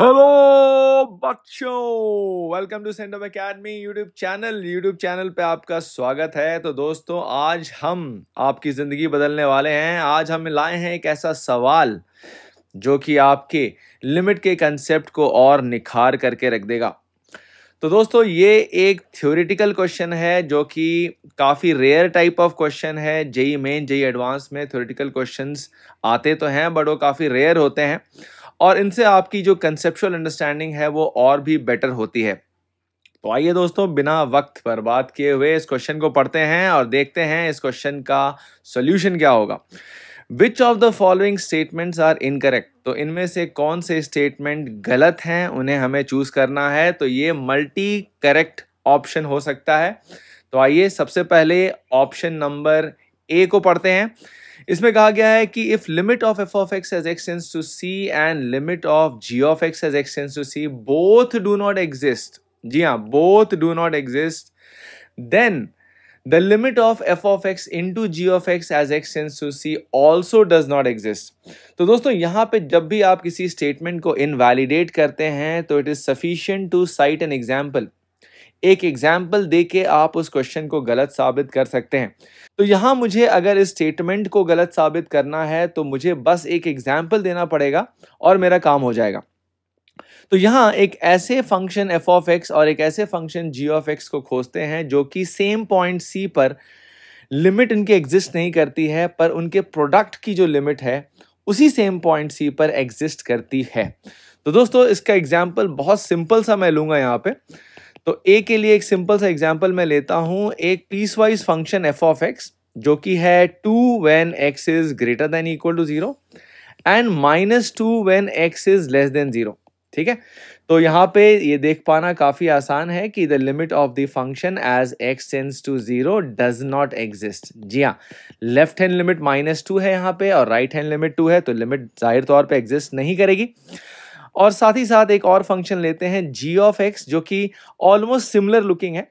Hello बच्चों welcome to Sendam academy YouTube channel YouTube channel पे आपका स्वागत है तो दोस्तों आज हम आपकी ज़िंदगी बदलने वाले हैं आज हम लाए हैं एक ऐसा सवाल जो कि आपके लिमिट के कंसेप्ट को और निखार करके रख देगा तो दोस्तों ये एक थ्योरेटिकल क्वेश्चन है जो कि काफ़ी रेयर टाइप ऑफ क्वेश्चन है जेई मेन जेई एडवांस में थ्योरेटिकल क्वेश्चंस आते तो हैं बट वो काफ़ी रेयर होते हैं और इनसे आपकी जो कंसेप्चुअल अंडरस्टैंडिंग है वो और भी बेटर होती है तो आइए दोस्तों बिना वक्त बर्बाद किए हुए इस क्वेश्चन को पढ़ते हैं और देखते हैं इस क्वेश्चन का सोल्यूशन क्या होगा which of the following statements are incorrect तो इनमें से कौन से स्टेटमेंट गलत हैं उन्हें हमें चूज करना है तो ये मल्टी करेक्ट ऑप्शन हो सकता है तो आइए सबसे पहले ऑप्शन नंबर ए को पढ़ते हैं इसमें कहा गया है कि if limit of f of x as x tends to c and limit of g of x as x tends to c both do not exist जी हाँ both do not exist then the limit of f of x to g of x as x tends to c also does not exist तो दोस्तों यहाँ पे जब भी आप किसी स्टेटमेंट को इनवैलिडेट करते हैं तो it is sufficient to cite an example एक एग्जाम्पल दे के आप उस क्वेश्चन को गलत साबित कर सकते हैं तो यहाँ मुझे अगर इस स्टेटमेंट को गलत साबित करना है तो मुझे बस एक एग्जाम्पल देना पड़ेगा और मेरा काम हो जाएगा तो यहाँ एक ऐसे फंक्शन एफ ऑफ एक्स और एक ऐसे फंक्शन जी ऑफ एक्स को खोजते हैं जो कि सेम पॉइंट सी पर लिमिट इनके एग्जिस्ट नहीं करती है पर उनके प्रोडक्ट की जो लिमिट है उसी सेम पॉइंट सी पर एग्जिस्ट करती है तो दोस्तों इसका एग्जाम्पल बहुत सिंपल सा मैं लूंगा यहाँ पे तो ए के लिए एक सिंपल सा एग्जाम्पल मैं लेता हूँ एक piecewise function f of x जो कि है two when x is greater than equal to zero and minus two when x is less than zero ठीक है तो यहाँ पे ये देख पाना काफ़ी आसान है कि the limit of the function as x tends to zero does not exist जी हाँ left hand limit minus two है यहाँ पे और राइट हैंड लिमिट टू है तो लिमिट जाहिर तौर पे एग्जिस्ट नहीं करेगी और साथ ही साथ एक और फंक्शन लेते हैं जी ऑफ एक्स जो कि ऑलमोस्ट सिमिलर लुकिंग है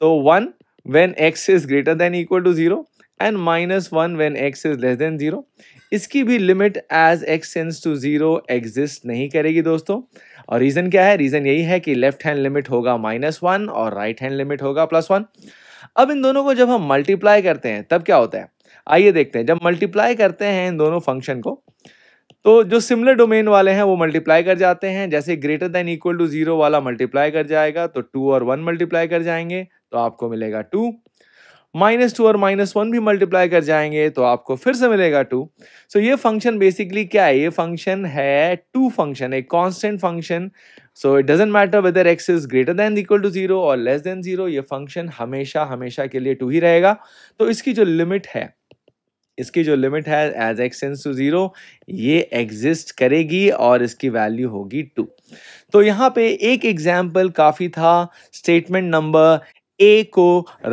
तो one when x is greater than equal to zero and minus one when x is less than zero इसकी भी limit as x tends to zero exist नहीं करेगी दोस्तों और रीज़न क्या है रीज़न यही है कि लेफ्ट हैंड लिमिट होगा माइनस वन और राइट हैंड लिमिट होगा प्लस वन अब इन दोनों को जब हम मल्टीप्लाई करते हैं तब क्या होता है आइए देखते हैं जब मल्टीप्लाई करते हैं इन दोनों फंक्शन को तो जो सिमिलर डोमेन वाले हैं वो मल्टीप्लाई कर जाते हैं जैसे greater than equal to zero वाला मल्टीप्लाई कर जाएगा तो टू और वन मल्टीप्लाई कर जाएंगे तो आपको मिलेगा टू माइनस टू और माइनस वन भी मल्टीप्लाई कर जाएंगे तो आपको फिर से मिलेगा टू सो so, ये फंक्शन बेसिकली क्या है ये फंक्शन है टू फंक्शन एक constant function so it doesn't matter whether x is greater than equal to zero और लेस देन जीरो ये फंक्शन हमेशा हमेशा के लिए टू ही रहेगा तो इसकी जो लिमिट है इसकी जो लिमिट है एज एक्सेंस टू ज़ीरो ये एग्जिस्ट करेगी और इसकी वैल्यू होगी टू तो यहाँ पे एक एग्जाम्पल काफ़ी था स्टेटमेंट नंबर ए को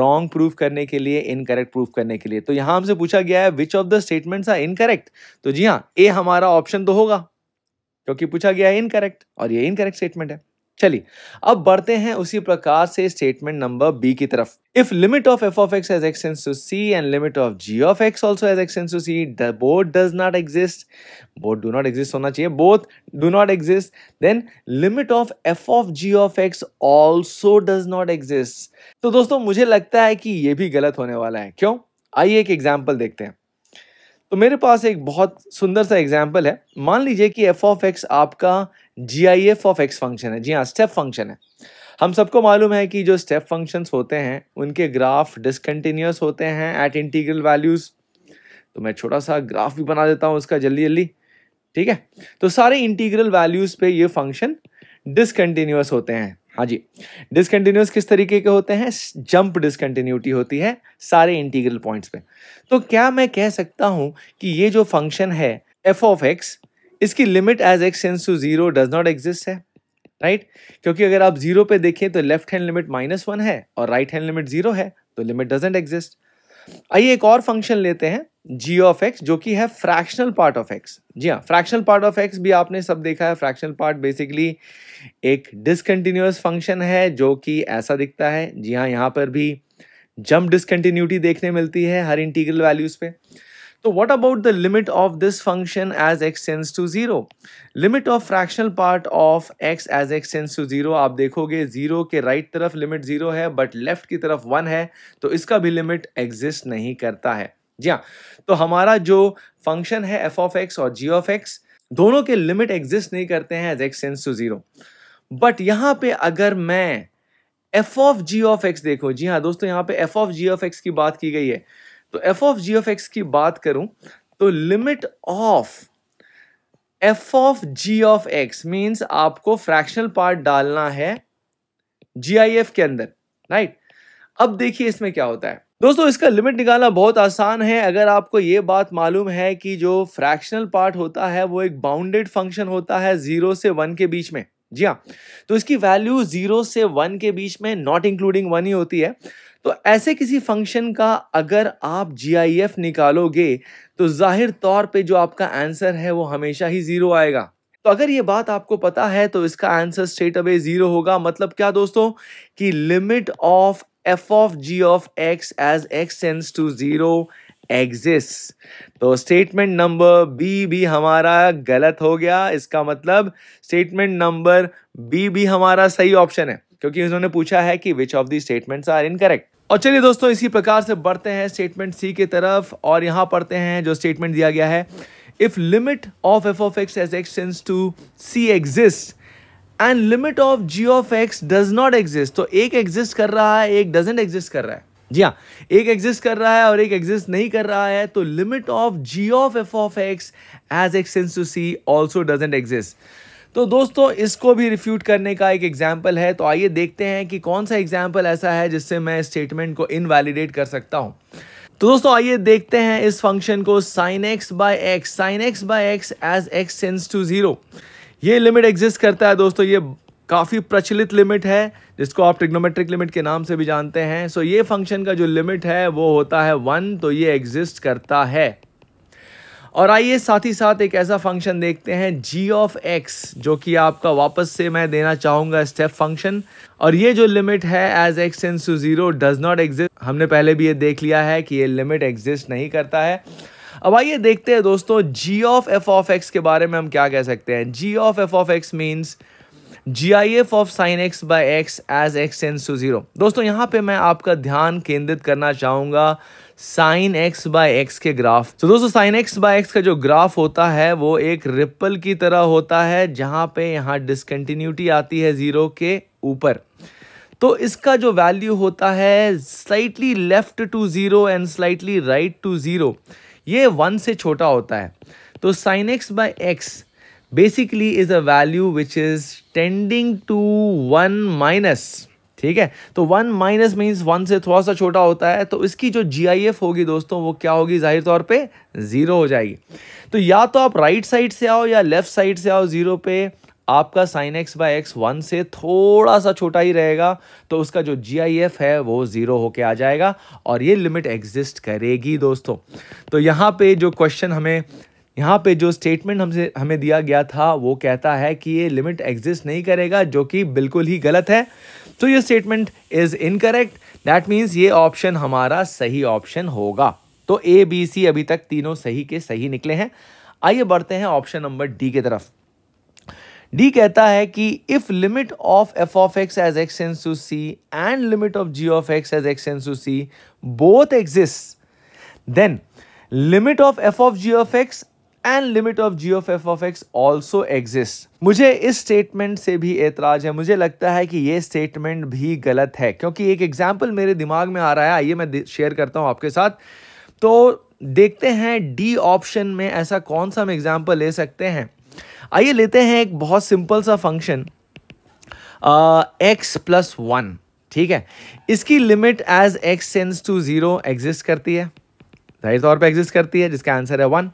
रॉन्ग प्रूफ करने के लिए इनकरेक्ट प्रूफ करने के लिए तो यहाँ हमसे पूछा गया है which of the statements are incorrect तो जी हाँ ए हमारा ऑप्शन तो होगा क्योंकि पूछा गया है इनकरेक्ट और ये इनकरेक्ट स्टेटमेंट है चलिए अब बढ़ते हैं उसी प्रकार से स्टेटमेंट नंबर बी की तरफ if limit of f of x as x tends to c and limit of g of x also as x tends to c the both does not exist both do not exist होना चाहिए both do not exist then limit of f of g of x also does not exist तो दोस्तों मुझे लगता है कि ये भी गलत होने वाला है क्यों आइए एक एग्जाम्पल देखते हैं तो मेरे पास एक बहुत सुंदर सा एग्जाम्पल है मान लीजिए कि एफ ऑफ एक्स आपका g I f of x function है जी हाँ स्टेप फंक्शन है हम सबको मालूम है कि जो स्टेप फंक्शंस होते हैं उनके ग्राफ डिसकन्टिन्यूस होते हैं एट इंटीग्रल वैल्यूज़ तो मैं छोटा सा ग्राफ भी बना देता हूँ उसका जल्दी जल्दी ठीक है तो सारे इंटीग्रल वैल्यूज़ पे ये फंक्शन डिसकन्टिन्यूस होते हैं हाँ जी डिसकंटिन्यूस किस तरीके के होते हैं जंप डिसकंटिन्यूटी होती है सारे इंटीग्रल पॉइंट्स पे तो क्या मैं कह सकता हूँ कि ये जो फंक्शन है एफ ऑफ एक्स इसकी limit as x tends to zero does not exist है राइट right? क्योंकि अगर आप जीरो पे देखें तो left hand limit minus one है और राइट हैंड लिमिट जीरो है तो लिमिट डजेंट एग्जिस्ट आइए एक और फंक्शन लेते हैं जी ऑफ एक्स जो कि है फ्रैक्शनल पार्ट ऑफ एक्स जी हाँ फ्रैक्शनल पार्ट ऑफ एक्स भी आपने सब देखा है फ्रैक्शनल पार्ट बेसिकली एक डिसकंटिन्यूस फंक्शन है जो कि ऐसा दिखता है जी हाँ यहाँ पर भी जम्प डिसकंटिन्यूटी देखने मिलती है हर इंटीग्रल वैल्यूज़ पे तो what about the limit of this function as x tends to zero limit of fractional part of x as x tends to zero आप देखोगे जीरो के राइट right तरफ लिमिट जीरो है बट लेफ्ट की तरफ one है तो इसका भी लिमिट एग्जिस्ट नहीं करता है जी हाँ तो हमारा जो फंक्शन है एफ ऑफ एक्स और जी ऑफ एक्स दोनों के लिमिट एग्जिस्ट नहीं करते हैं as x tends to zero but यहाँ पे अगर मैं f of g of x देखो जी हाँ दोस्तों यहाँ पे f of g of x की बात की गई है तो f of g of x की बात करूं तो limit of f of g of x means आपको फ्रैक्शनल पार्ट डालना है जी आई एफ के अंदर राइट अब देखिए इसमें क्या होता है दोस्तों इसका लिमिट निकालना बहुत आसान है अगर आपको ये बात मालूम है कि जो फ्रैक्शनल पार्ट होता है वो एक बाउंडेड फंक्शन होता है जीरो से वन के बीच में जी हाँ तो इसकी वैल्यू जीरो से वन के बीच में नॉट इंक्लूडिंग वन ही होती है तो ऐसे किसी फंक्शन का अगर आप जी निकालोगे तो जाहिर तौर पे जो आपका आंसर है वो हमेशा ही ज़ीरो आएगा तो अगर ये बात आपको पता है तो इसका आंसर स्ट्रेट अवे ज़ीरो होगा मतलब क्या दोस्तों कि limit of f of g of x as x tends to zero exist तो स्टेटमेंट नंबर बी भी हमारा गलत हो गया इसका मतलब स्टेटमेंट नंबर बी भी हमारा सही ऑप्शन है क्योंकि उन्होंने पूछा है कि which of the statements are incorrect और चलिए दोस्तों इसी प्रकार से बढ़ते हैं स्टेटमेंट सी की तरफ और यहां पढ़ते हैं जो स्टेटमेंट दिया गया है if limit of f of x as x tends to c exist and limit of g of x does not exist तो एक एग्जिस्ट कर रहा है एक डजेंट एग्जिस्ट कर रहा है जी हाँ एक एग्जिस्ट कर रहा है और एक एग्जिस्ट नहीं कर रहा है तो limit of g of f of x as x tends to c also doesn't exist तो दोस्तों इसको भी रिफ्यूट करने का एक एग्जाम्पल है तो आइए देखते हैं कि कौन सा एग्जाम्पल ऐसा है जिससे मैं स्टेटमेंट को इनवैलिडेट कर सकता हूँ तो दोस्तों आइए देखते हैं इस फंक्शन को sine x by x sine x by x as x tends to zero ये लिमिट एग्जिस्ट करता है दोस्तों ये काफ़ी प्रचलित लिमिट है जिसको आप ट्रिग्नोमेट्रिक लिमिट के नाम से भी जानते हैं सो ये फंक्शन का जो लिमिट है वो होता है वन तो ये एग्जिस्ट करता है और आइए साथ ही साथ एक ऐसा फंक्शन देखते हैं जी ऑफ एक्स जो कि आपका वापस से मैं देना चाहूँगा स्टेप फंक्शन और ये जो लिमिट है as x tends to zero does not exist हमने पहले भी ये देख लिया है कि ये लिमिट एग्जिस्ट नहीं करता है अब आइए देखते हैं दोस्तों g of f of x के बारे में हम क्या कह सकते हैं g of f of x means g I f of sine x by x as x tends to zero दोस्तों यहाँ पे मैं आपका ध्यान केंद्रित करना चाहूँगा साइन एक्स बाय एक्स के ग्राफ तो दोस्तों साइन एक्स बाय एक्स का जो ग्राफ होता है वो एक रिपल की तरह होता है जहाँ पे यहाँ डिसकंटिन्यूटी आती है ज़ीरो के ऊपर तो इसका जो वैल्यू होता है slightly left to zero and slightly right to zero ये वन से छोटा होता है तो sine x by x basically is a value which is tending to one minus ठीक है तो वन माइनस मीन्स वन से थोड़ा सा छोटा होता है तो इसकी जो जी होगी दोस्तों वो क्या होगी जाहिर तौर पे ज़ीरो हो जाएगी तो या तो आप राइट साइड से आओ या लेफ्ट साइड से आओ ज़ीरो पे आपका sine x by x one से थोड़ा सा छोटा ही रहेगा तो उसका जो जी है वो ज़ीरो होके आ जाएगा और ये लिमिट एग्जिस्ट करेगी दोस्तों तो यहाँ पे जो क्वेश्चन हमें यहाँ पे जो स्टेटमेंट हमसे हमें दिया गया था वो कहता है कि ये लिमिट एग्जिस्ट नहीं करेगा जो कि बिल्कुल ही गलत है तो ये statement is incorrect that means ये ऑप्शन हमारा सही ऑप्शन होगा तो ए बी सी अभी तक तीनों सही के सही निकले हैं आइए बढ़ते हैं ऑप्शन नंबर डी की तरफ डी कहता है कि if limit of f of x as x tends to c and limit of g of x as x tends to c both exist then limit of f of g of x and limit of g of f of x also exist मुझे इस statement से भी एतराज है मुझे लगता है कि ये स्टेटमेंट भी गलत है क्योंकि एक एग्जाम्पल मेरे दिमाग में आ रहा है आइए मैं शेयर करता हूँ आपके साथ तो देखते हैं डी ऑप्शन में ऐसा कौन सा हम एग्जाम्पल ले सकते हैं आइए लेते हैं एक बहुत सिंपल सा फंक्शन एक्स प्लस वन ठीक है इसकी limit as x tends to zero exist करती है जाहिर तौर पे एग्जिस्ट करती है जिसका आंसर है वन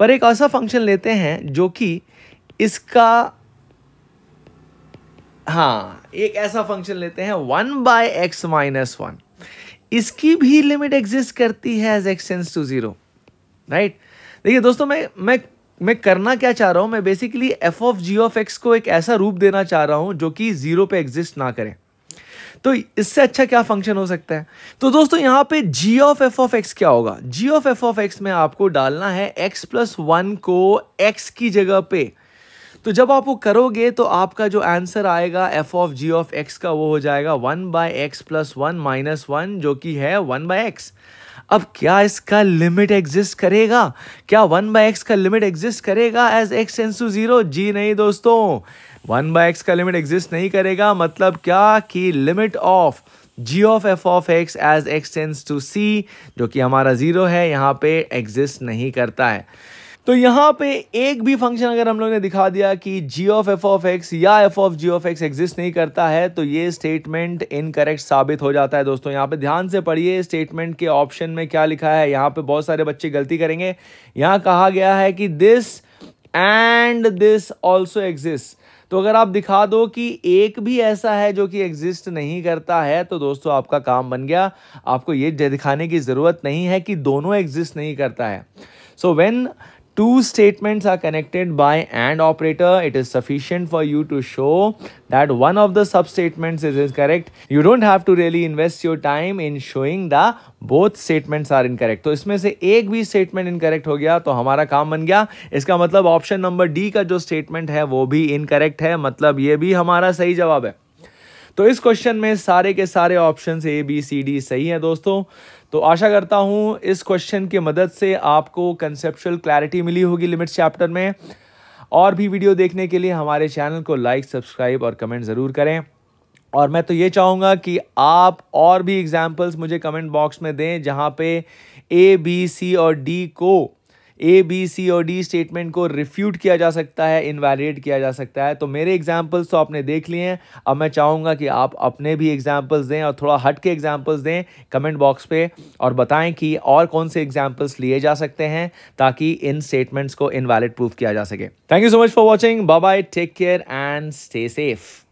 पर एक ऐसा फंक्शन लेते हैं जो कि इसका हाँ एक ऐसा फंक्शन लेते हैं one by x minus one इसकी भी लिमिट एग्जिस्ट करती है as x tends to zero right देखिए दोस्तों मैं मैं मैं करना क्या चाह रहा हूँ मैं basically f of g of x को एक ऐसा रूप देना चाह रहा हूँ जो कि ज़ीरो पे एग्जिस्ट ना करें तो इससे अच्छा क्या फंक्शन हो सकता है तो दोस्तों यहाँ पे g of f of x क्या होगा g of f of x में आपको डालना है एक्स प्लस वन को एक्स की जगह पे तो जब आप वो करोगे तो आपका जो आंसर आएगा f of g of x का वो हो जाएगा one by x plus one minus one जो कि है वन बाय एक्स अब क्या इसका लिमिट एग्जिस्ट करेगा क्या वन बाय एक्स का लिमिट एग्जिस्ट करेगा as x tends to zero जी नहीं दोस्तों वन बाय एक्स का लिमिट एग्जिस्ट नहीं करेगा मतलब क्या कि limit of g of f of x as x tends to c जो कि हमारा ज़ीरो है यहाँ पे एग्जिस्ट नहीं करता है तो यहाँ पे एक भी फंक्शन अगर हम लोग ने दिखा दिया कि g of f of x या f of g of x exist नहीं करता है तो ये स्टेटमेंट इनकरेक्ट साबित हो जाता है दोस्तों यहाँ पे ध्यान से पढ़िए स्टेटमेंट के ऑप्शन में क्या लिखा है यहाँ पे बहुत सारे बच्चे गलती करेंगे यहाँ कहा गया है कि this and this also exist तो अगर आप दिखा दो कि एक भी ऐसा है जो कि एग्जिस्ट नहीं करता है तो दोस्तों आपका काम बन गया आपको ये दिखाने की ज़रूरत नहीं है कि दोनों एग्जिस्ट नहीं करता है so when two statements are connected by AND operator, it is sufficient for you to show that one of the sub-statements is incorrect. You don't have to really invest your time in showing the both statements are incorrect. to isme se ek bhi statement incorrect ho gaya to hamara kaam ban gaya iska matlab option number D ka jo statement hai wo bhi incorrect hai matlab ye bhi hamara sahi jawab hai तो इस question में सारे के सारे option A B C D सही है दोस्तों तो आशा करता हूँ इस क्वेश्चन की मदद से आपको कंसेप्शुअल क्लैरिटी मिली होगी लिमिट्स चैप्टर में और भी वीडियो देखने के लिए हमारे चैनल को लाइक सब्सक्राइब और कमेंट ज़रूर करें और मैं तो ये चाहूँगा कि आप और भी एग्जाम्पल्स मुझे कमेंट बॉक्स में दें जहाँ पे ए बी सी और डी को ए बी सी और डी स्टेटमेंट को रिफ्यूट किया जा सकता है इनवैलिडेट किया जा सकता है तो मेरे एग्जाम्पल्स तो आपने देख लिए हैं अब मैं चाहूँगा कि आप अपने भी एग्जाम्पल्स दें और थोड़ा हट के एग्जाम्पल्स दें कमेंट बॉक्स पे और बताएं कि और कौन से एग्जाम्पल्स लिए जा सकते हैं ताकि इन स्टेटमेंट्स को इनवैलिड प्रूफ किया जा सके thank you so much for watching bye take care and stay safe